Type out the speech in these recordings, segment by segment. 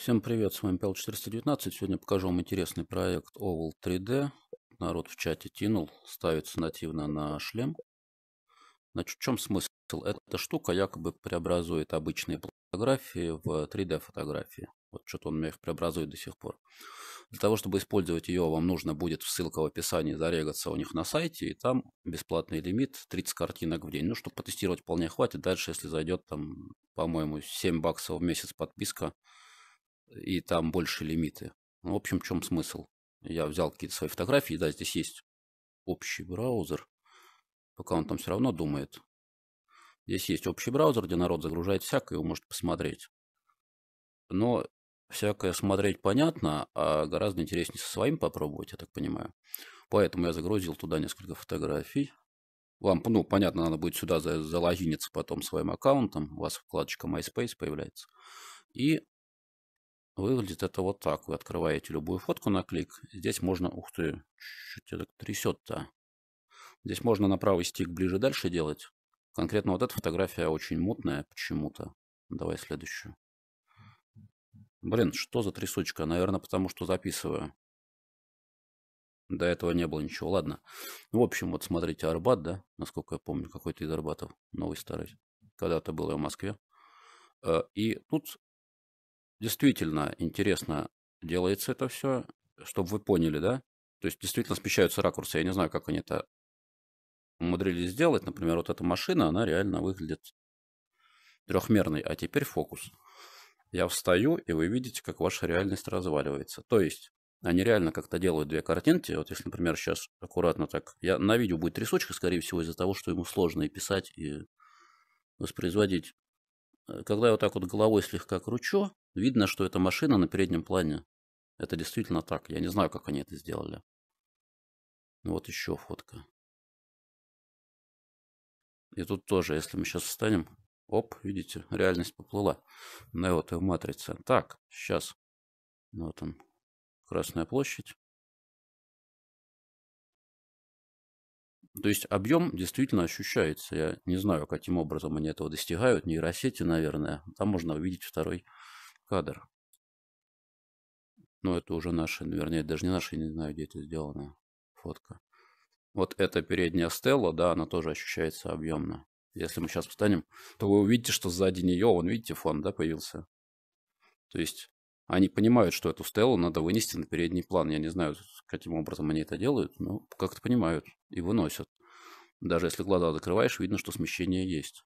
Всем привет, с вами Павел 419. Сегодня покажу вам интересный проект Oval 3D. Народ в чате тянул, ставится нативно на шлем. Значит, в чем смысл? Эта штука якобы преобразует обычные фотографии в 3D фотографии. Вот что-то он меня их преобразует до сих пор. Для того, чтобы использовать ее, вам нужно будет, в ссылка в описании, зарегаться у них на сайте, и там бесплатный лимит 30 картинок в день. Ну, чтобы потестировать вполне хватит. Дальше, если зайдет там, по-моему, 7 баксов в месяц подписка, и там больше лимиты. Ну, в общем, в чем смысл? Я взял какие-то свои фотографии, да, здесь есть общий браузер, пока он там все равно думает. Здесь есть общий браузер, где народ загружает всякое, его может посмотреть. Но всякое смотреть понятно, а гораздо интереснее со своим попробовать, я так понимаю. Поэтому я загрузил туда несколько фотографий. Вам, ну, понятно, надо будет сюда залогиниться потом своим аккаунтом. У вас вкладочка MySpace появляется. И Выглядит это вот так. Вы открываете любую фотку на клик. Здесь можно... Ух ты, что тебя так трясет-то? Здесь можно на правый стик ближе дальше делать. Конкретно вот эта фотография очень мутная почему-то. Давай следующую. Блин, что за трясучка? Наверное, потому что записываю. До этого не было ничего. Ладно. Ну, в общем, вот смотрите, Арбат, да? Насколько я помню, какой-то из Арбатов. Новый старый. Когда-то был я в Москве. Э, и тут действительно интересно делается это все, чтобы вы поняли, да? То есть действительно смещаются ракурсы. Я не знаю, как они это умудрились сделать. Например, вот эта машина, она реально выглядит трехмерной. А теперь фокус. Я встаю, и вы видите, как ваша реальность разваливается. То есть они реально как-то делают две картинки. Вот если, например, сейчас аккуратно так... Я, на видео будет трясучка, скорее всего, из-за того, что ему сложно и писать, и воспроизводить. Э, когда я вот так вот головой слегка кручу, Видно, что это машина на переднем плане. Это действительно так. Я не знаю, как они это сделали. Вот еще фотка. И тут тоже, если мы сейчас встанем, оп, видите, реальность поплыла. Да вот и матрица. Так, сейчас. Вот он, Красная площадь. То есть объем действительно ощущается. Я не знаю, каким образом они этого достигают. Нейросети, наверное. Там можно увидеть второй кадр. Но ну, это уже наши, вернее, даже не наши, не знаю, где это сделано, фотка. Вот эта передняя стела, да, она тоже ощущается объемно. Если мы сейчас встанем, то вы увидите, что сзади нее, вон, видите, фон, да, появился. То есть они понимают, что эту стелу надо вынести на передний план. Я не знаю, каким образом они это делают, но как-то понимают и выносят. Даже если глаза закрываешь, видно, что смещение есть.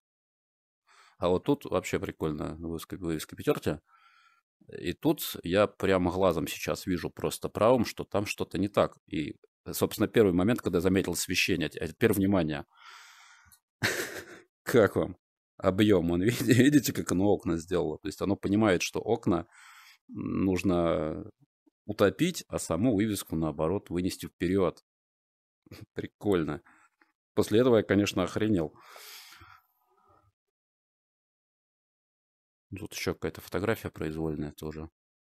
А вот тут вообще прикольно. Вы из скопитерте, и тут я прямо глазом сейчас вижу просто правым, что там что-то не так. И, собственно, первый момент, когда заметил освещение, а теперь внимание. Как вам? Объем. Он, видите, как оно окна сделало? То есть оно понимает, что окна нужно утопить, а саму вывеску, наоборот, вынести вперед. Прикольно. После этого я, конечно, охренел. Тут еще какая-то фотография произвольная тоже.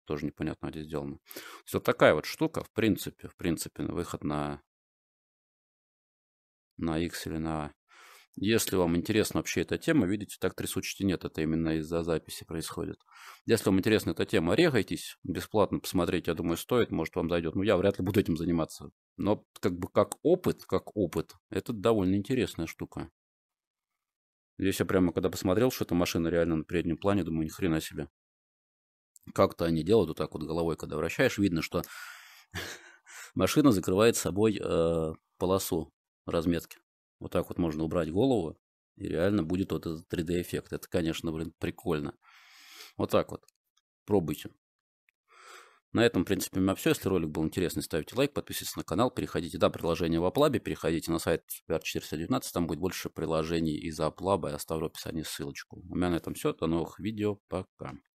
Тоже непонятно, где сделана. Все вот такая вот штука, в принципе, в принципе, на выход на, на X или на A. А. Если вам интересна вообще эта тема, видите, так трясучите нет, это именно из-за записи происходит. Если вам интересна эта тема, регайтесь, бесплатно посмотреть, я думаю, стоит, может, вам зайдет. Ну, я вряд ли буду этим заниматься. Но как бы как опыт, как опыт, это довольно интересная штука. Здесь я прямо, когда посмотрел, что эта машина реально на переднем плане, думаю, ни хрена себе. Как-то они делают вот так вот головой, когда вращаешь, видно, что машина закрывает собой э, полосу разметки. Вот так вот можно убрать голову, и реально будет вот этот 3D-эффект. Это, конечно, блин, прикольно. Вот так вот. Пробуйте. На этом, в принципе, у меня все. Если ролик был интересный, ставьте лайк, подписывайтесь на канал, переходите, да, приложение в Аплабе, переходите на сайт PR419, там будет больше приложений из Аплаба, я оставлю в описании ссылочку. У меня на этом все, до новых видео, пока.